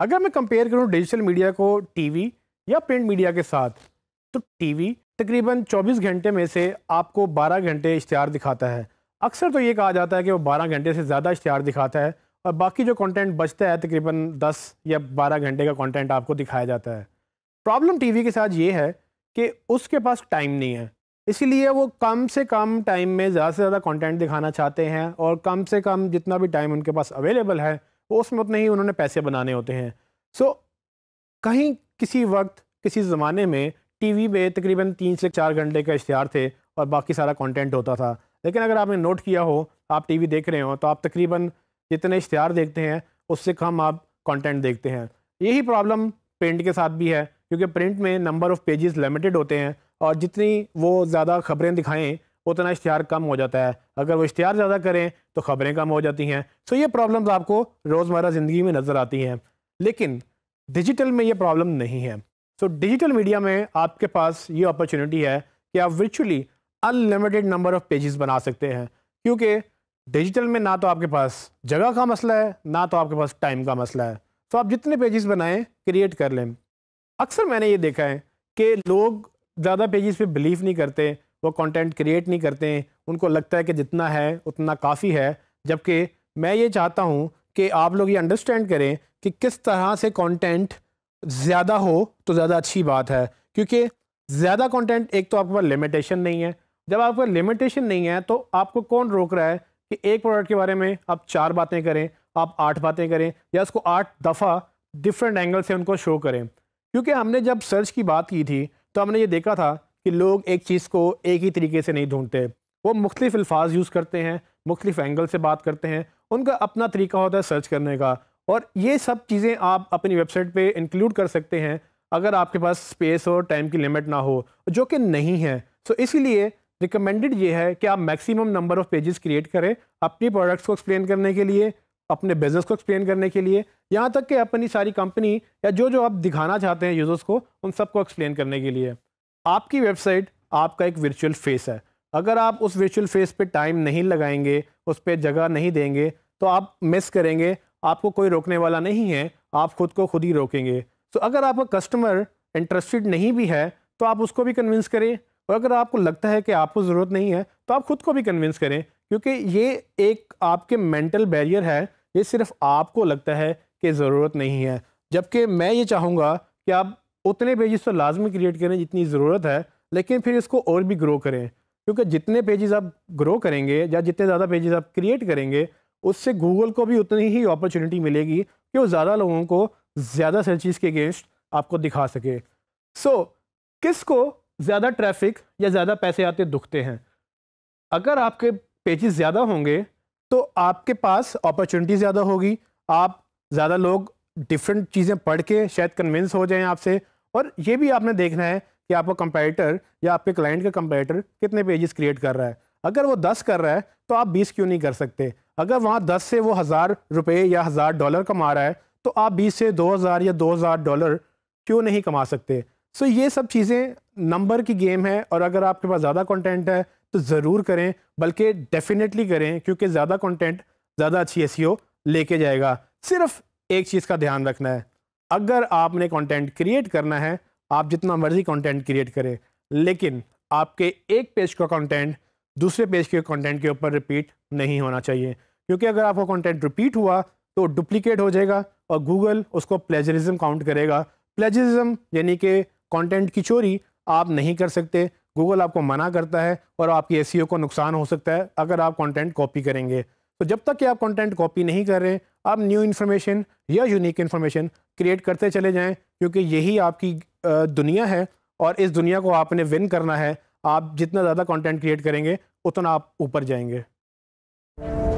अगर मैं कंपेयर करूँ डिजिटल मीडिया को टीवी या प्रिंट मीडिया के साथ तो टीवी तकरीबन 24 घंटे में से आपको 12 घंटे इश्तहार दिखाता है अक्सर तो ये कहा जाता है कि वो 12 घंटे से ज़्यादा इश्तहार दिखाता है और बाकी जो कंटेंट बचता है तकरीबन 10 या 12 घंटे का कंटेंट आपको दिखाया जाता है प्रॉब्लम टीवी के साथ ये है कि उसके पास टाइम नहीं है इसीलिए वो कम से कम टाइम में ज़्यादा से ज़्यादा कॉन्टेंट दिखाना चाहते हैं और कम से कम जितना भी टाइम उनके पास अवेलेबल है पोस्ट में उतने ही उन्होंने पैसे बनाने होते हैं सो कहीं किसी वक्त किसी ज़माने में टीवी पर तकरीबन तीन से चार घंटे का इश्तहार थे और बाकी सारा कंटेंट होता था लेकिन अगर आपने नोट किया हो आप टीवी देख रहे हो तो आप तकरीबन जितने इश्तहार देखते हैं उससे कम आप कंटेंट देखते हैं यही प्रॉब्लम प्रिंट के साथ भी है क्योंकि प्रिंट में नंबर ऑफ़ पेजेस लिमिटेड होते हैं और जितनी वो ज़्यादा खबरें दिखाएं उतना इश्तहार कम हो जाता है अगर वो इश्तहार ज़्यादा करें तो ख़बरें कम हो जाती हैं सो ये प्रॉब्लम्स आपको रोज़मर्रा ज़िंदगी में नज़र आती हैं लेकिन डिजिटल में ये प्रॉब्लम नहीं है सो डिजिटल मीडिया में आपके पास ये अपॉर्चुनिटी है कि आप virtually unlimited number of pages बना सकते हैं क्योंकि डिजिटल में ना तो आपके पास जगह का मसला है ना तो आपके पास टाइम का मसला है तो आप जितने पेजेस बनाएं क्रिएट कर लें अक्सर मैंने ये देखा है कि लोग ज़्यादा पेजेस पे बिलीव नहीं करते वो कंटेंट क्रिएट नहीं करते हैं उनको लगता है कि जितना है उतना काफ़ी है जबकि मैं ये चाहता हूँ कि आप लोग ये अंडरस्टैंड करें कि किस तरह से कंटेंट ज़्यादा हो तो ज़्यादा अच्छी बात है क्योंकि ज़्यादा कंटेंट एक तो आपके पास लिमिटेशन नहीं है जब आपके पास लिमिटेशन नहीं है तो आपको कौन रोक रहा है कि एक प्रोडक्ट के बारे में आप चार बातें करें आप आठ बातें करें या उसको आठ दफ़ा डिफरेंट एंगल से उनको शो करें क्योंकि हमने जब सर्च की बात की थी तो हमने ये देखा था कि लोग एक चीज़ को एक ही तरीके से नहीं ढूंढते वो मुख्तलिफ अल्फाज यूज़ करते हैं मुख्तलिफ एंगल से बात करते हैं उनका अपना तरीका होता है सर्च करने का और ये सब चीज़ें आप अपनी वेबसाइट पे इंक्लूड कर सकते हैं अगर आपके पास स्पेस और टाइम की लिमिट ना हो जो कि नहीं है सो so, इसीलिए रिकमेंडेड ये है कि आप maximum number of pages create करें अपनी प्रोडक्ट्स को एक्सप्लेन करने के लिए अपने बिज़नेस को एक्सप्लेन करने के लिए यहाँ तक कि अपनी सारी कंपनी या जो जो आप दिखाना चाहते हैं यूज़र्स को उन सबको एक्सप्लेन करने के लिए आपकी वेबसाइट आपका एक वर्चुअल फेस है अगर आप उस वर्चुअल फेस पे टाइम नहीं लगाएंगे उस पर जगह नहीं देंगे तो आप मिस करेंगे आपको कोई रोकने वाला नहीं है आप खुद को खुद ही रोकेंगे तो अगर आपका कस्टमर इंटरेस्टेड नहीं भी है तो आप उसको भी कन्विंस करें और अगर आपको लगता है कि आपको ज़रूरत नहीं है तो आप खुद को भी कन्विंस करें क्योंकि ये एक आपके मेंटल बैरियर है ये सिर्फ आपको लगता है कि ज़रूरत नहीं है जबकि मैं ये चाहूँगा कि आप उतने पेजेस तो लाजमी क्रिएट करें जितनी ज़रूरत है लेकिन फिर इसको और भी ग्रो करें क्योंकि जितने पेजेस आप ग्रो करेंगे या जितने ज़्यादा पेजेस आप क्रिएट करेंगे उससे गूगल को भी उतनी ही अपॉर्चुनिटी मिलेगी कि वो ज़्यादा लोगों को ज़्यादा सर्चिज़ के अगेंस्ट आपको दिखा सके सो so, किसको ज़्यादा ट्रैफिक या ज़्यादा पैसे आते दुखते हैं अगर आपके पेजेस ज़्यादा होंगे तो आपके पास अपॉर्चुनिटी ज़्यादा होगी आप ज़्यादा लोग डिफरेंट चीज़ें पढ़ के शायद कन्विंस हो जाएं आपसे और ये भी आपने देखना है कि आपका कंपेटर या आपके क्लाइंट का कंपेटर कितने पेजेस क्रिएट कर रहा है अगर वो दस कर रहा है तो आप बीस क्यों नहीं कर सकते अगर वहाँ दस से वो हज़ार रुपये या हज़ार डॉलर कमा रहा है तो आप बीस से दो हज़ार या दो हज़ार डॉलर क्यों नहीं कमा सकते सो ये सब चीज़ें नंबर की गेम है और अगर आपके पास ज़्यादा कॉन्टेंट है तो ज़रूर करें बल्कि डेफिनेटली करें क्योंकि ज़्यादा कॉन्टेंट ज़्यादा अच्छी ऐसी e लेके जाएगा सिर्फ एक चीज़ का ध्यान रखना है अगर आपने कंटेंट क्रिएट करना है आप जितना मर्ज़ी कंटेंट क्रिएट करें लेकिन आपके एक पेज का कंटेंट दूसरे पेज के कंटेंट के ऊपर रिपीट नहीं होना चाहिए क्योंकि अगर आपका कंटेंट रिपीट हुआ तो डुप्लीकेट हो जाएगा और गूगल उसको प्लेजरिज्म काउंट करेगा प्लेजरिज्म यानी कि कॉन्टेंट की चोरी आप नहीं कर सकते गूगल आपको मना करता है और आपकी एस e को नुकसान हो सकता है अगर आप कॉन्टेंट कॉपी करेंगे तो जब तक कि आप कंटेंट कॉपी नहीं कर रहे आप न्यू इन्फॉर्मेशन या यूनिक इन्फॉर्मेशन क्रिएट करते चले जाएं क्योंकि यही आपकी दुनिया है और इस दुनिया को आपने विन करना है आप जितना ज़्यादा कंटेंट क्रिएट करेंगे उतना आप ऊपर जाएंगे